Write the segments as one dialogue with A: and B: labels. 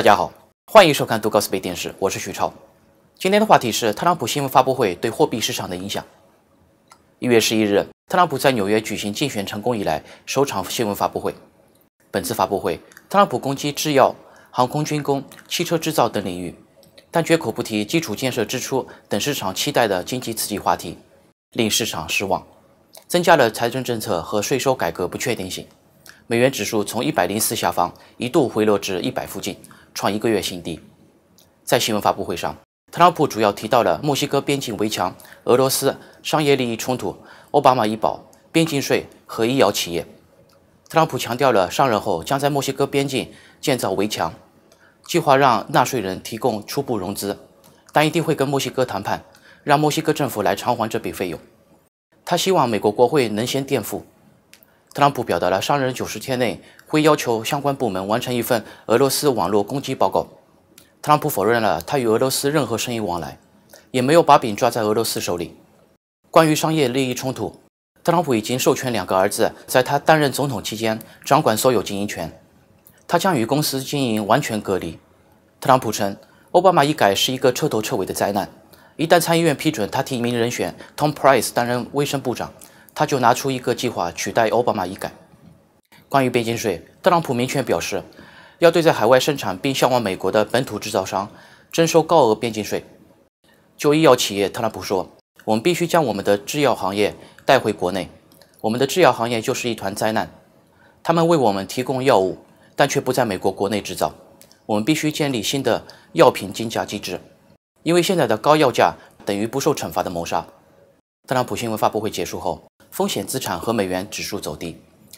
A: 大家好，欢迎收看《杜高斯贝电视》，我是许超。今天的话题是特朗普新闻发布会对货币市场的影响。一月十一日，特朗普在纽约举行竞选成功以来首场新闻发布会。本次发布会，特朗普攻击制药、航空、军工、汽车制造等领域，但绝口不提基础建设支出等市场期待的经济刺激话题，令市场失望，增加了财政政策和税收改革不确定性。美元指数从一百零四下方一度回落至一百附近。创一个月新低。在新闻发布会上，特朗普主要提到了墨西哥边境围墙、俄罗斯商业利益冲突、奥巴马医保、边境税和医药企业。特朗普强调了上任后将在墨西哥边境建造围墙，计划让纳税人提供初步融资，但一定会跟墨西哥谈判，让墨西哥政府来偿还这笔费用。他希望美国国会能先垫付。特朗普表达了商人九十天内会要求相关部门完成一份俄罗斯网络攻击报告。特朗普否认了他与俄罗斯任何生意往来，也没有把柄抓在俄罗斯手里。关于商业利益冲突，特朗普已经授权两个儿子在他担任总统期间掌管所有经营权，他将与公司经营完全隔离。特朗普称，奥巴马一改是一个彻头彻尾的灾难。一旦参议院批准他提名人选 Tom Price 担任卫生部长。他就拿出一个计划取代奥巴马医改。关于边境税，特朗普明确表示，要对在海外生产并销往美国的本土制造商征收高额边境税。就医药企业，特朗普说：“我们必须将我们的制药行业带回国内。我们的制药行业就是一团灾难。他们为我们提供药物，但却不在美国国内制造。我们必须建立新的药品竞价机制，因为现在的高药价等于不受惩罚的谋杀。”特朗普新闻发布会结束后。风险资产和美元指数走低，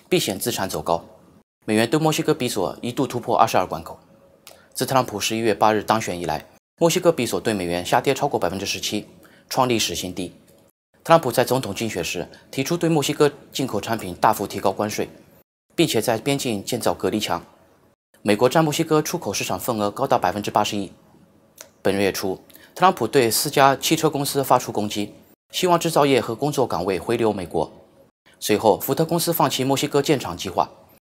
A: 避险资产走高，美元对墨西哥比索一度突破二十二关口。自特朗普十一月八日当选以来，墨西哥比索对美元下跌超过百分之十七，创历史新低。特朗普在总统竞选时提出对墨西哥进口产品大幅提高关税，并且在边境建造隔离墙。美国占墨西哥出口市场份额高达百分之八十一。本月初，特朗普对四家汽车公司发出攻击。希望制造业和工作岗位回流美国。随后，福特公司放弃墨西哥建厂计划。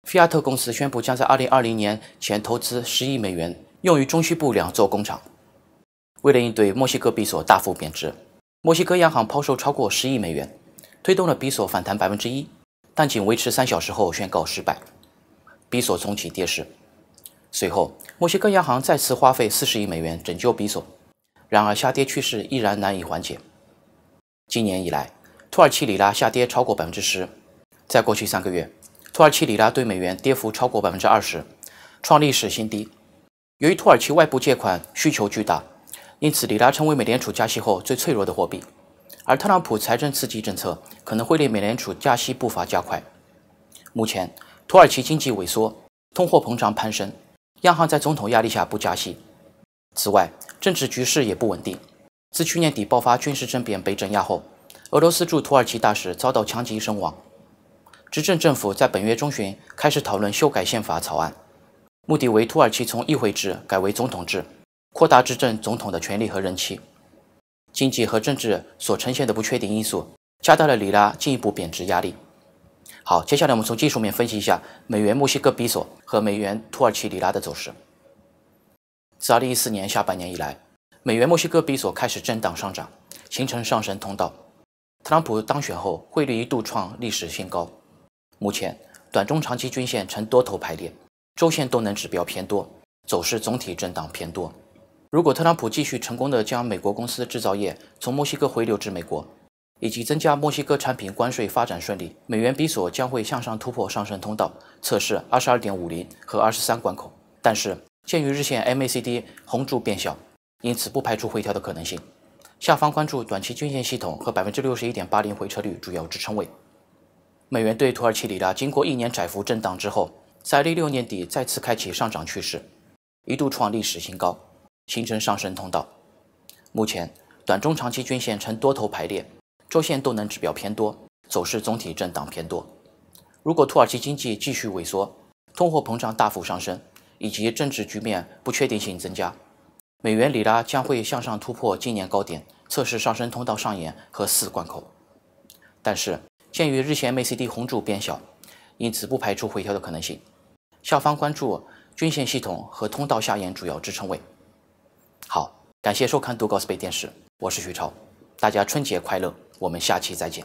A: 菲亚特公司宣布将在2020年前投资10亿美元用于中西部两座工厂。为了应对墨西哥比索大幅贬值，墨西哥央行抛售超过10亿美元，推动了比索反弹1%，但仅维持3小时后宣告失败。比索重启跌势。随后，墨西哥央行再次花费40亿美元拯救比索，然而下跌趋势依然难以缓解。今年以来，土耳其里拉下跌超过百分之十。在过去三个月，土耳其里拉对美元跌幅超过百分之二十，创历史新低。由于土耳其外部借款需求巨大，因此里拉成为美联储加息后最脆弱的货币。而特朗普财政刺激政策可能会令美联储加息步伐加快。目前，土耳其经济萎缩，通货膨胀攀升，央行在总统压力下不加息。此外，政治局势也不稳定。自去年底爆发军事政变被镇压后，俄罗斯驻土耳其大使遭到枪击身亡。执政政府在本月中旬开始讨论修改宪法草案，目的为土耳其从议会制改为总统制，扩大执政总统的权力和任期。经济和政治所呈现的不确定因素加大了里拉进一步贬值压力。好，接下来我们从技术面分析一下美元墨西哥比索和美元土耳其里拉的走势。自2014年下半年以来。美元墨西哥比索开始震荡上涨，形成上升通道。特朗普当选后，汇率一度创历史新高。目前，短、中、长期均线呈多头排列，周线动能指标偏多，走势总体震荡偏多。如果特朗普继续成功的将美国公司制造业从墨西哥回流至美国，以及增加墨西哥产品关税发展顺利，美元比索将会向上突破上升通道，测试二十二点五零和二十三关口。但是，鉴于日线 MACD 红柱变小。因此，不排除回调的可能性。下方关注短期均线系统和百分之六十一点八零回撤率主要支撑位。美元对土耳其里拉经过一年窄幅震荡之后，在一六年底再次开启上涨趋势，一度创历史新高，形成上升通道。目前，短中长期均线呈多头排列，周线动能指标偏多，走势总体震荡偏多。如果土耳其经济继续萎缩，通货膨胀大幅上升，以及政治局面不确定性增加。美元里拉将会向上突破今年高点，测试上升通道上沿和四关口。但是，鉴于日线 MACD 红柱变小，因此不排除回调的可能性。下方关注均线系统和通道下沿主要支撑位。好，感谢收看杜高斯贝电视，我是徐超，大家春节快乐，我们下期再见。